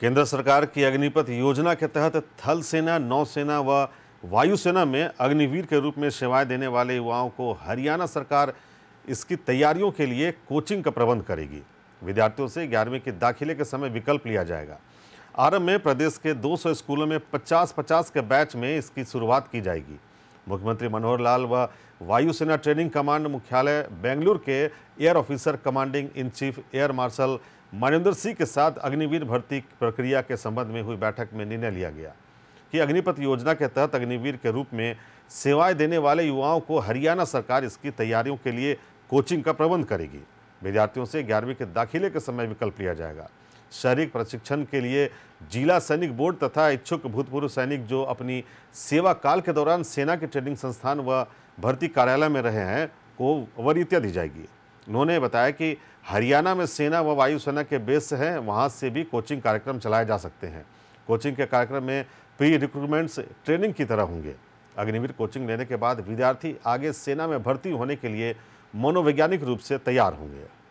केंद्र सरकार की अग्निपथ योजना के तहत थल सेना नौसेना व वायुसेना में अग्निवीर के रूप में सेवाएं देने वाले युवाओं को हरियाणा सरकार इसकी तैयारियों के लिए कोचिंग का प्रबंध करेगी विद्यार्थियों से ग्यारहवीं के दाखिले के समय विकल्प लिया जाएगा आरंभ में प्रदेश के 200 स्कूलों में 50-50 के बैच में इसकी शुरुआत की जाएगी मुख्यमंत्री मनोहर लाल व वायुसेना ट्रेनिंग कमांड मुख्यालय बेंगलुरु के air officer commanding in chief air marshal Manendra Singh के साथ अग्निवीर भर्ती प्रक्रिया के संबंध में हुई बैठक में निर्णय लिया गया कि अग्निपथ योजना के तहत अग्निवीर के रूप में सेवाएं देने वाले युवाओं को हरियाणा सरकार इसकी तैयारियों के लिए कोचिंग का प्रबंध करेगी विद्यार्थियों से ग्यारहवीं के दाखिले के समय विकल्प लिया जाएगा शारीरिक प्रशिक्षण के लिए जिला सैनिक बोर्ड तथा इच्छुक भूतपूर्व सैनिक जो अपनी सेवा काल के दौरान सेना के ट्रेनिंग संस्थान व भर्ती कार्यालय में रहे हैं को वरीयता दी जाएगी उन्होंने बताया कि हरियाणा में सेना व वायुसेना के बेस हैं वहाँ से भी कोचिंग कार्यक्रम चलाए जा सकते हैं कोचिंग के कार्यक्रम में प्री रिक्रूटमेंट्स ट्रेनिंग की तरह होंगे अग्निवीर कोचिंग लेने के बाद विद्यार्थी आगे सेना में भर्ती होने के लिए मनोवैज्ञानिक रूप से तैयार होंगे